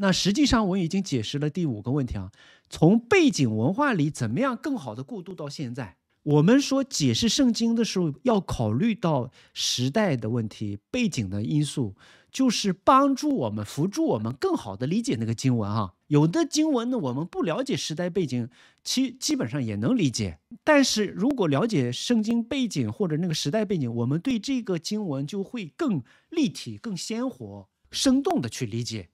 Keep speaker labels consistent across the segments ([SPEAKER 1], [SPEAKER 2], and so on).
[SPEAKER 1] 那实际上我已经解释了第五个问题啊，从背景文化里怎么样更好的过渡到现在？我们说解释圣经的时候要考虑到时代的问题、背景的因素，就是帮助我们、辅助我们更好的理解那个经文啊。有的经文呢，我们不了解时代背景，其基本上也能理解。但是如果了解圣经背景或者那个时代背景，我们对这个经文就会更立体、更鲜活、生动的去理解。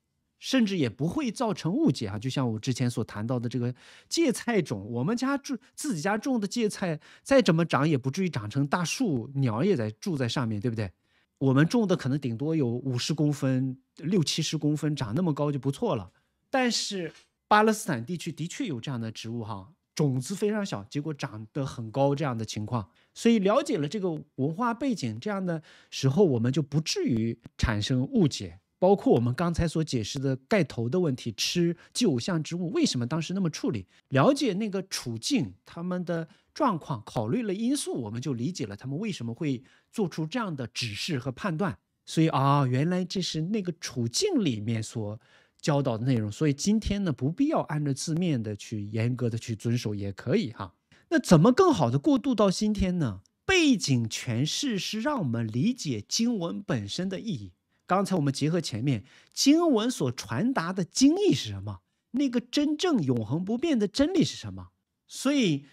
[SPEAKER 1] 甚至也不会造成误解哈，就像我之前所谈到的这个芥菜种，我们家住自己家种的芥菜，再怎么长也不至于长成大树，鸟也在住在上面对不对？我们种的可能顶多有五十公分、六七十公分长那么高就不错了。但是巴勒斯坦地区的确有这样的植物哈，种子非常小，结果长得很高这样的情况，所以了解了这个文化背景这样的时候，我们就不至于产生误解。包括我们刚才所解释的盖头的问题，吃偶像之物，为什么当时那么处理？了解那个处境，他们的状况，考虑了因素，我们就理解了他们为什么会做出这样的指示和判断。所以啊，原来这是那个处境里面所教导的内容。所以今天呢，不必要按照字面的去严格的去遵守也可以哈。那怎么更好的过渡到今天呢？背景诠释是让我们理解经文本身的意义。刚才我们结合前面经文所传达的经义是什么？那个真正永恒不变的真理是什么？所以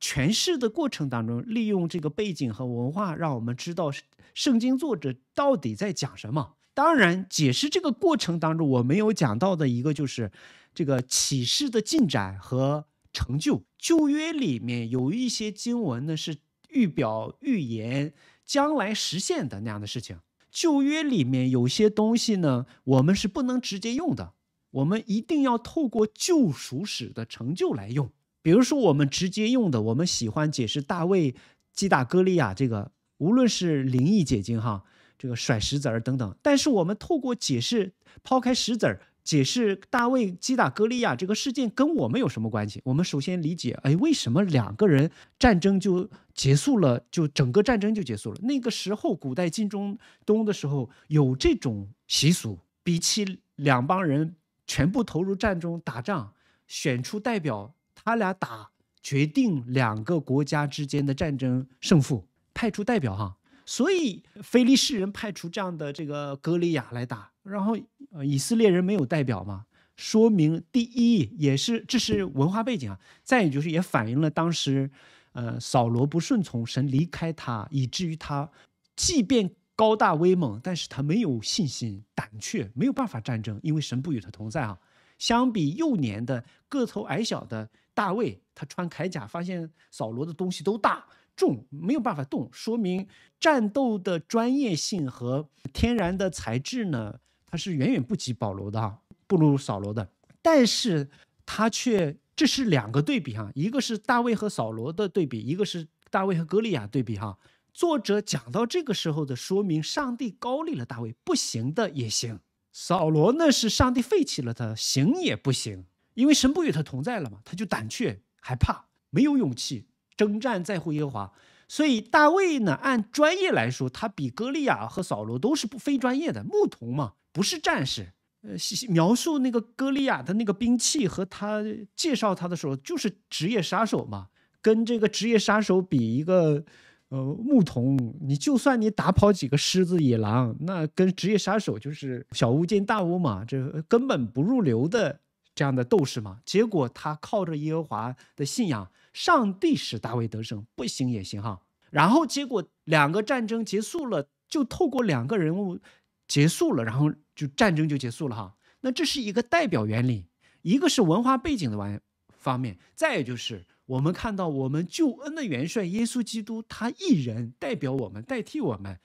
[SPEAKER 1] 诠释的过程当中，利用这个背景和文化，让我们知道圣经作者到底在讲什么。当然，解释这个过程当中，我没有讲到的一个就是这个启示的进展和成就。旧约里面有一些经文呢，是预表预言将来实现的那样的事情。旧约里面有些东西呢，我们是不能直接用的，我们一定要透过救赎史的成就来用。比如说，我们直接用的，我们喜欢解释大卫击打哥利亚这个，无论是灵异解经哈，这个甩石子儿等等。但是我们透过解释，抛开石子儿。解释大卫击打格利亚这个事件跟我们有什么关系？我们首先理解，哎，为什么两个人战争就结束了，就整个战争就结束了？那个时候，古代金中东的时候有这种习俗，比起两帮人全部投入战中打仗，选出代表，他俩打，决定两个国家之间的战争胜负，派出代表哈。所以，菲利士人派出这样的这个格利亚来打。然后，呃，以色列人没有代表嘛，说明第一也是这是文化背景啊。再有就是也反映了当时，呃，扫罗不顺从神，离开他，以至于他即便高大威猛，但是他没有信心，胆怯，没有办法战争，因为神不与他同在啊。相比幼年的个头矮小的大卫，他穿铠甲，发现扫罗的东西都大重，没有办法动，说明战斗的专业性和天然的材质呢。他是远远不及保罗的哈，不如扫罗的，但是他却，这是两个对比哈，一个是大卫和扫罗的对比，一个是大卫和歌利亚对比哈。作者讲到这个时候的说明，上帝高立了大卫，不行的也行；扫罗呢是上帝废弃了他，行也不行，因为神不与他同在了嘛，他就胆怯害怕，没有勇气征战在乎耶和华。所以大卫呢，按专业来说，他比歌利亚和扫罗都是不非专业的牧童嘛，不是战士。呃，描述那个歌利亚的那个兵器和他介绍他的时候，就是职业杀手嘛。跟这个职业杀手比一个，呃，牧童，你就算你打跑几个狮子、野狼，那跟职业杀手就是小巫见大巫嘛，这根本不入流的这样的斗士嘛。结果他靠着耶和华的信仰。上帝使大卫得胜，不行也行哈。然后结果两个战争结束了，就透过两个人物结束了，然后就战争就结束了哈。那这是一个代表原理，一个是文化背景的完方面，再有就是我们看到我们救恩的元帅耶稣基督，他一人代表我们，代替我们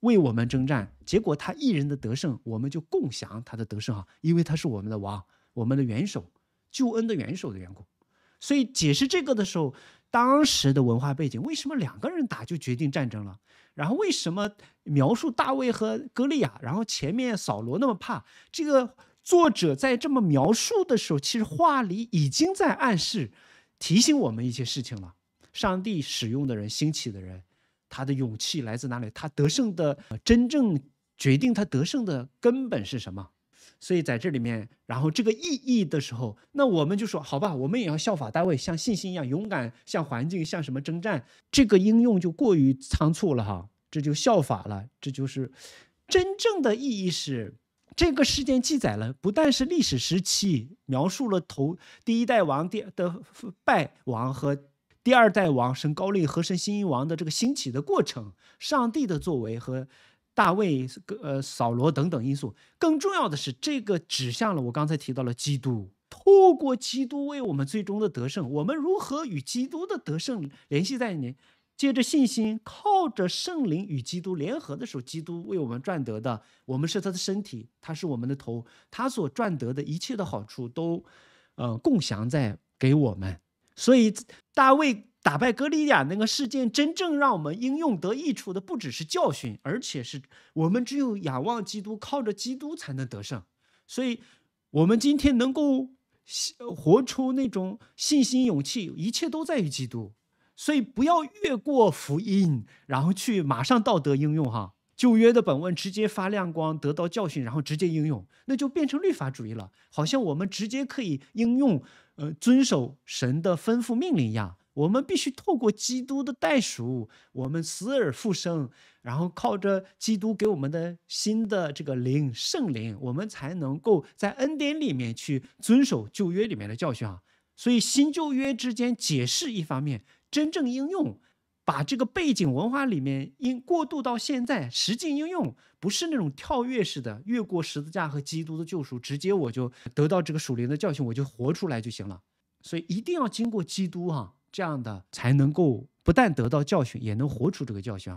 [SPEAKER 1] 为我们征战，结果他一人的得胜，我们就共享他的得胜哈，因为他是我们的王，我们的元首，救恩的元首的缘故。所以解释这个的时候，当时的文化背景，为什么两个人打就决定战争了？然后为什么描述大卫和歌利亚，然后前面扫罗那么怕？这个作者在这么描述的时候，其实话里已经在暗示、提醒我们一些事情了。上帝使用的人、兴起的人，他的勇气来自哪里？他得胜的真正决定他得胜的根本是什么？所以在这里面，然后这个意义的时候，那我们就说好吧，我们也要效法大卫，像信心一样勇敢，像环境像什么征战，这个应用就过于仓促了哈，这就效法了，这就是真正的意义是这个事件记载了，不但是历史时期描述了头第一代王的的败亡和第二代王神高丽和神新王的这个兴起的过程，上帝的作为和。大卫、呃、扫罗等等因素，更重要的是，这个指向了我刚才提到了基督。透过基督为我们最终的得胜，我们如何与基督的得胜联系在里面？借着信心，靠着圣灵与基督联合的时候，基督为我们赚得的，我们是他的身体，他是我们的头，他所赚得的一切的好处都，呃，共享在给我们。所以，大卫。打败哥利亚那个事件，真正让我们应用得益处的，不只是教训，而且是我们只有仰望基督，靠着基督才能得胜。所以，我们今天能够活出那种信心、勇气，一切都在于基督。所以，不要越过福音，然后去马上道德应用。哈，旧约的本问直接发亮光，得到教训，然后直接应用，那就变成律法主义了。好像我们直接可以应用，呃，遵守神的吩咐命令一样。我们必须透过基督的代赎，我们死而复生，然后靠着基督给我们的新的这个灵圣灵，我们才能够在恩典里面去遵守旧约里面的教训啊。所以新旧约之间解释一方面，真正应用，把这个背景文化里面应过渡到现在实际应用，不是那种跳跃式的，越过十字架和基督的救赎，直接我就得到这个属灵的教训，我就活出来就行了。所以一定要经过基督啊。这样的才能够不但得到教训，也能活出这个教训。